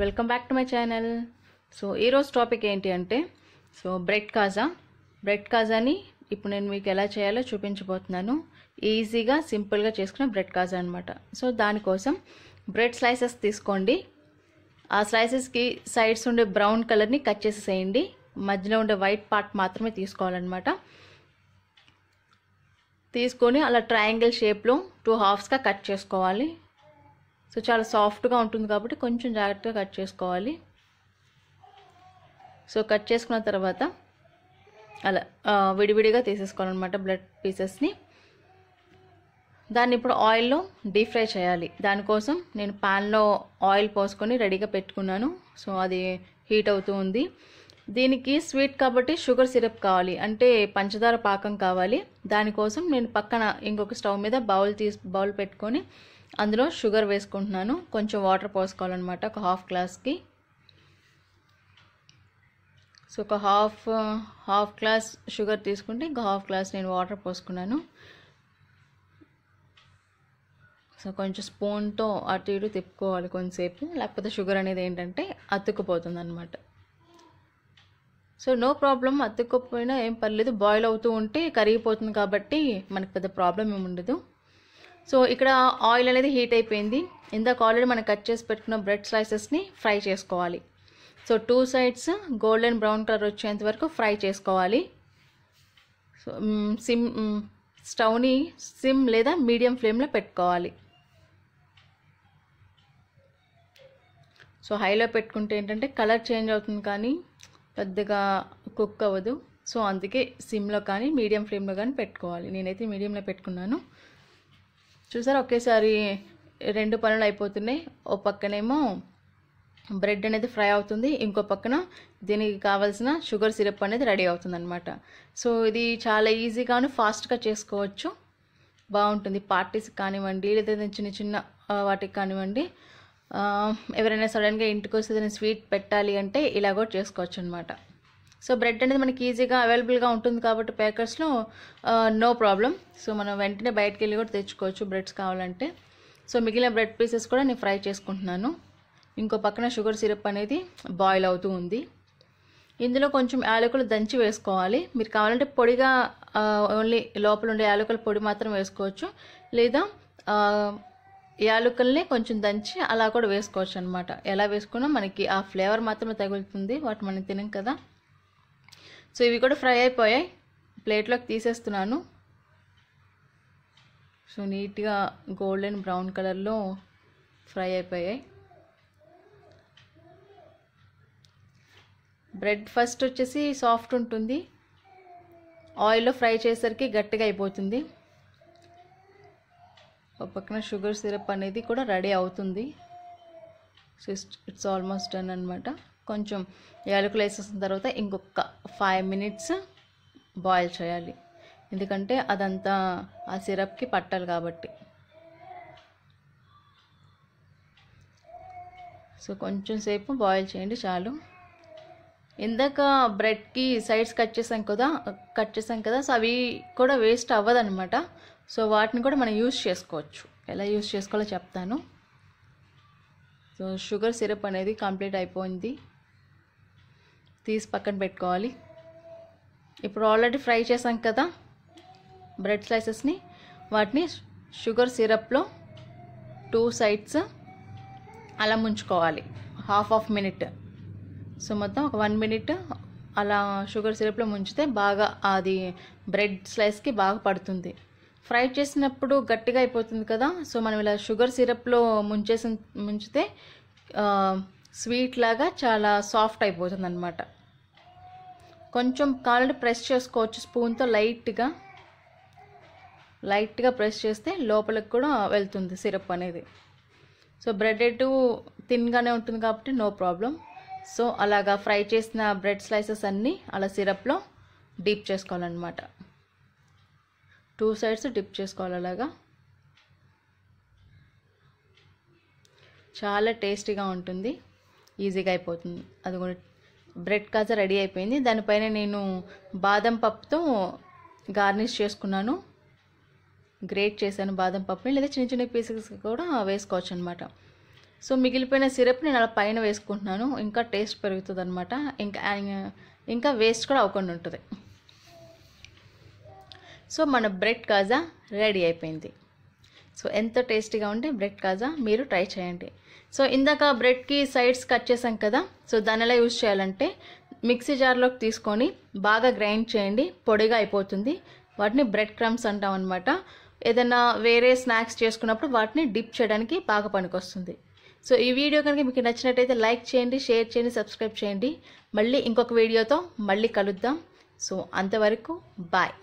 welcome back to my channel so ఈరోజు topic ఏంటి అంటే సో బ్రెడ్ కాజా బ్రెడ్ కాజాని ఇప్పుడు నేను మీకు ఎలా చేయాలో చూపించబోతున్నాను ఈజీగా సింపుల్గా చేసుకునే బ్రెడ్ కాజా అనమాట సో దానికోసం బ్రెడ్ స్లైసెస్ తీసుకోండి ఆ స్లైసెస్కి సైడ్స్ ఉండే బ్రౌన్ కలర్ని కట్ చేసేసేయండి మధ్యలో ఉండే వైట్ పార్ట్ మాత్రమే తీసుకోవాలన్నమాట తీసుకొని అలా ట్రయాంగిల్ షేప్లో టూ హాఫ్స్గా కట్ చేసుకోవాలి సో చాలా సాఫ్ట్గా ఉంటుంది కాబట్టి కొంచెం జాగ్రత్తగా కట్ చేసుకోవాలి సో కట్ చేసుకున్న తర్వాత అలా విడివిడిగా తీసేసుకోవాలన్నమాట బ్లడ్ పీసెస్ని దాన్ని ఇప్పుడు ఆయిల్లో డీప్ ఫ్రై చేయాలి దానికోసం నేను ప్యాన్లో ఆయిల్ పోసుకొని రెడీగా పెట్టుకున్నాను సో అది హీట్ అవుతూ ఉంది దీనికి స్వీట్ కాబట్టి షుగర్ సిరప్ కావాలి అంటే పంచదార పాకం కావాలి దానికోసం నేను పక్కన ఇంకొక స్టవ్ మీద బౌల్ తీసి బౌల్ పెట్టుకొని అందులో షుగర్ వేసుకుంటున్నాను కొంచెం వాటర్ పోసుకోవాలన్నమాట ఒక హాఫ్ గ్లాస్కి సో ఒక హాఫ్ హాఫ్ గ్లాస్ షుగర్ తీసుకుంటే ఇంకా హాఫ్ గ్లాస్ నేను వాటర్ పోసుకున్నాను సో కొంచెం స్పూన్తో అటు ఇటు తిప్పుకోవాలి కొంచెంసేపు లేకపోతే షుగర్ అనేది ఏంటంటే అతుక్కుపోతుంది అనమాట సో నో ప్రాబ్లం అతుక్కుపోయినా ఏం పర్లేదు బాయిల్ అవుతూ ఉంటే కరిగిపోతుంది కాబట్టి మనకు పెద్ద ప్రాబ్లం ఏమి ఉండదు సో ఇక్కడ ఆయిల్ అనేది హీట్ అయిపోయింది ఇందాక ఆల్రెడీ మనం కట్ చేసి పెట్టుకున్న బ్రెడ్ స్లైసెస్ని ఫ్రై చేసుకోవాలి so two sides golden brown colour వచ్చేంత వరకు ఫ్రై చేసుకోవాలి సో సిమ్ స్టవ్ని సిమ్ లేదా మీడియం ఫ్లేమ్లో పెట్టుకోవాలి సో హైలో పెట్టుకుంటే ఏంటంటే కలర్ చేంజ్ అవుతుంది కానీ పెద్దగా కుక్ అవ్వదు సో అందుకే సిమ్లో కానీ మీడియం ఫ్లేమ్లో కానీ పెట్టుకోవాలి నేనైతే మీడియంలో పెట్టుకున్నాను చూసారా ఒకేసారి రెండు పనులు అయిపోతున్నాయి ఓ పక్కనేమో బ్రెడ్ అనేది ఫ్రై అవుతుంది ఇంకో పక్కన దీనికి కావాల్సిన షుగర్ సిరప్ అనేది రెడీ అనమాట సో ఇది చాలా ఈజీగాను ఫాస్ట్గా చేసుకోవచ్చు బాగుంటుంది పార్టీస్ కానివ్వండి లేదా చిన్న చిన్న వాటికి కానివ్వండి ఎవరైనా సడన్గా ఇంటికి వస్తే స్వీట్ పెట్టాలి అంటే ఇలా కూడా చేసుకోవచ్చు అనమాట సో బ్రెడ్ అనేది మనకి ఈజీగా అవైలబుల్గా ఉంటుంది కాబట్టి ప్యాకర్స్లో నో ప్రాబ్లం సో మనం వెంటనే బయటకు వెళ్ళి కూడా తెచ్చుకోవచ్చు బ్రెడ్స్ కావాలంటే సో మిగిలిన బ్రెడ్ పీసెస్ కూడా నేను ఫ్రై చేసుకుంటున్నాను ఇంకో పక్కన షుగర్ సిరప్ అనేది బాయిల్ అవుతూ ఉంది ఇందులో కొంచెం యాలకులు దంచి వేసుకోవాలి మీరు కావాలంటే పొడిగా ఓన్లీ లోపల ఉండే యాలకుల పొడి మాత్రం వేసుకోవచ్చు లేదా యాలకుల్ని కొంచెం దంచి అలా కూడా వేసుకోవచ్చు అనమాట ఎలా వేసుకున్నా మనకి ఆ ఫ్లేవర్ మాత్రమే తగులుతుంది వాటి మనం తినం కదా సో ఇవి కూడా ఫ్రై అయిపోయాయి ప్లేట్లోకి తీసేస్తున్నాను సో నీట్గా గోల్డెన్ బ్రౌన్ కలర్లో ఫ్రై అయిపోయాయి బ్రెడ్ ఫస్ట్ వచ్చేసి సాఫ్ట్ ఉంటుంది ఆయిల్లో ఫ్రై చేసరికి గట్టిగా అయిపోతుంది ఒక పక్కన షుగర్ సిరప్ అనేది కూడా రెడీ అవుతుంది సో ఇట్స్ ఆల్మోస్ట్ డన్ అనమాట కొంచెం యాలకులు వేసేసిన తర్వాత ఇంకొక ఫైవ్ మినిట్స్ బాయిల్ చేయాలి ఎందుకంటే అదంతా ఆ సిరప్కి పట్టాలి కాబట్టి సో కొంచెం సేపు బాయిల్ చేయండి చాలు ఇందాక బ్రెడ్కి సైడ్స్ కట్ చేసాం కదా కట్ చేసాం కదా సో అవి కూడా వేస్ట్ అవ్వదనమాట సో వాటిని కూడా మనం యూజ్ చేసుకోవచ్చు ఎలా యూజ్ చేసుకోవాలో చెప్తాను సో షుగర్ సిరప్ అనేది కంప్లీట్ అయిపోయింది తీసి పక్కన పెట్టుకోవాలి ఇప్పుడు ఆల్రెడీ ఫ్రై చేసాం కదా బ్రెడ్ స్లైసెస్ని వాటిని షుగర్ సిరప్లో టూ సైడ్స్ అలా ముంచుకోవాలి హాఫ్ ఆఫ్ మినిట్ సో మొత్తం ఒక వన్ మినిట్ అలా షుగర్ సిరప్లో ముంచితే బాగా అది బ్రెడ్ స్లైస్కి బాగా పడుతుంది ఫ్రై చేసినప్పుడు గట్టిగా అయిపోతుంది కదా సో మనం ఇలా షుగర్ సిరప్లో ముంచేసి ముంచితే స్వీట్ లాగా చాలా సాఫ్ట్ అయిపోతుంది అనమాట కొంచెం కాళ్ళని ప్రెస్ చేసుకోవచ్చు స్పూన్తో లైట్గా లైట్గా ప్రెస్ చేస్తే లోపలికి కూడా వెళ్తుంది సిరప్ అనేది సో బ్రెడ్ ఎటు థిన్గానే ఉంటుంది కాబట్టి నో ప్రాబ్లం సో అలాగా ఫ్రై చేసిన బ్రెడ్ స్లైసెస్ అన్నీ అలా సిరప్లో డీప్ చేసుకోవాలన్నమాట టూ సైడ్స్ డిప్ చేసుకోవాలి అలాగా చాలా టేస్టీగా ఉంటుంది ఈజీగా అయిపోతుంది అది కూడా బ్రెడ్ కాజా రెడీ అయిపోయింది దానిపైన నేను బాదం పప్పుతో గార్నిష్ చేసుకున్నాను గ్రేట్ చేశాను బాదం పప్పుని లేదా చిన్న చిన్న పీసెస్ కూడా వేసుకోవచ్చు అనమాట సో మిగిలిపోయిన సిరప్ నేను అలా పైన వేసుకుంటున్నాను ఇంకా టేస్ట్ పెరుగుతుంది అనమాట ఇంకా ఇంకా వేస్ట్ కూడా అవ్వకుండా ఉంటుంది సో మన బ్రెడ్ కాజా రెడీ అయిపోయింది సో ఎంత టేస్టీగా ఉంటే బ్రెడ్ కాజా మీరు ట్రై చేయండి సో ఇందాక బ్రెడ్కి సైడ్స్ కట్ చేసాం కదా సో దాని ఎలా యూజ్ చేయాలంటే మిక్సీ జార్లోకి తీసుకొని బాగా గ్రైండ్ చేయండి పొడిగా అయిపోతుంది వాటిని బ్రెడ్ క్రమ్స్ అంటాం అనమాట ఏదైనా వేరే స్నాక్స్ చేసుకున్నప్పుడు వాటిని డిప్ చేయడానికి బాగా పనికొస్తుంది సో ఈ వీడియో కనుక మీకు నచ్చినట్టయితే లైక్ చేయండి షేర్ చేయండి సబ్స్క్రైబ్ చేయండి మళ్ళీ ఇంకొక వీడియోతో మళ్ళీ కలుద్దాం సో అంతవరకు బాయ్